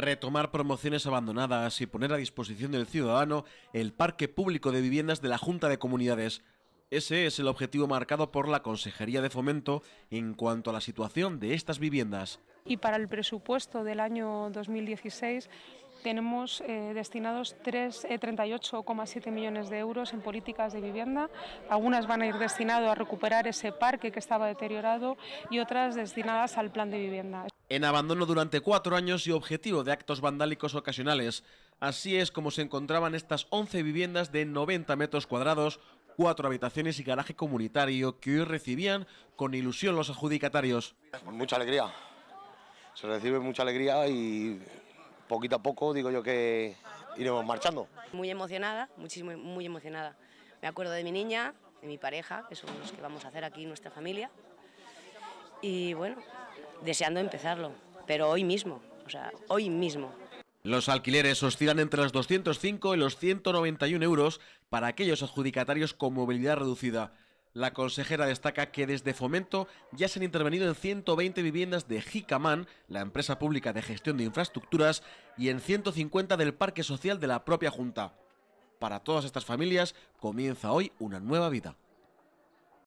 retomar promociones abandonadas y poner a disposición del ciudadano el parque público de viviendas de la Junta de Comunidades. Ese es el objetivo marcado por la Consejería de Fomento en cuanto a la situación de estas viviendas. Y para el presupuesto del año 2016 tenemos eh, destinados 38,7 eh, millones de euros en políticas de vivienda. Algunas van a ir destinadas a recuperar ese parque que estaba deteriorado y otras destinadas al plan de vivienda. En abandono durante cuatro años y objetivo de actos vandálicos ocasionales. Así es como se encontraban estas 11 viviendas de 90 metros cuadrados, cuatro habitaciones y garaje comunitario que hoy recibían con ilusión los adjudicatarios. Con mucha alegría. Se recibe mucha alegría y poquito a poco digo yo que iremos marchando. Muy emocionada, muchísimo, muy emocionada. Me acuerdo de mi niña, de mi pareja, que son los que vamos a hacer aquí nuestra familia. Y bueno, deseando empezarlo, pero hoy mismo, o sea, hoy mismo. Los alquileres oscilan entre los 205 y los 191 euros para aquellos adjudicatarios con movilidad reducida. La consejera destaca que desde Fomento ya se han intervenido en 120 viviendas de Jicamán, la empresa pública de gestión de infraestructuras, y en 150 del Parque Social de la propia Junta. Para todas estas familias comienza hoy una nueva vida.